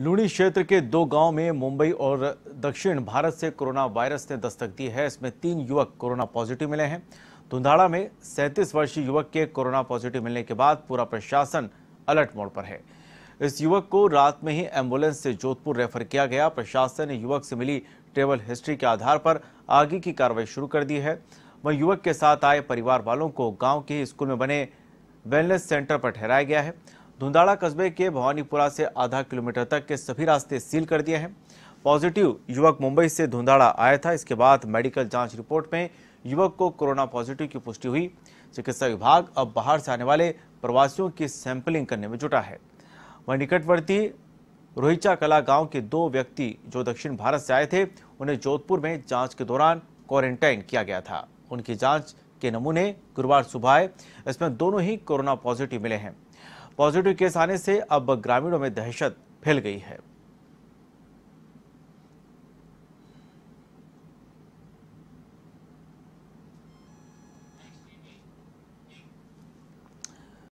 लूणी क्षेत्र के दो गांव में मुंबई और दक्षिण भारत से कोरोना वायरस ने दस्तक दी है इसमें तीन युवक कोरोना पॉजिटिव मिले हैं धुंधाड़ा में सैंतीस वर्षीय युवक के कोरोना पॉजिटिव मिलने के बाद पूरा प्रशासन अलर्ट मोड पर है इस युवक को रात में ही एम्बुलेंस से जोधपुर रेफर किया गया प्रशासन ने युवक से मिली ट्रेवल हिस्ट्री के आधार पर आगे की कार्रवाई शुरू कर दी है वह युवक के साथ आए परिवार वालों को गाँव के स्कूल में बने वेलनेस सेंटर पर ठहराया गया है धुंधाड़ा कस्बे के भवानीपुरा से आधा किलोमीटर तक के सभी रास्ते सील कर दिए हैं पॉजिटिव युवक मुंबई से धुंधाड़ा आया था इसके बाद मेडिकल जांच रिपोर्ट में युवक को कोरोना पॉजिटिव की पुष्टि हुई चिकित्सा विभाग अब बाहर से आने वाले प्रवासियों की सैंपलिंग करने में जुटा है वहीं निकटवर्ती रोहिचा कला गांव के दो व्यक्ति जो दक्षिण भारत से आए थे उन्हें जोधपुर में जांच के दौरान क्वारंटाइन किया गया था उनकी जांच के नमूने गुरुवार सुबह आए इसमें दोनों ही कोरोना पॉजिटिव मिले हैं पॉजिटिव केस आने से अब ग्रामीणों में दहशत फैल गई है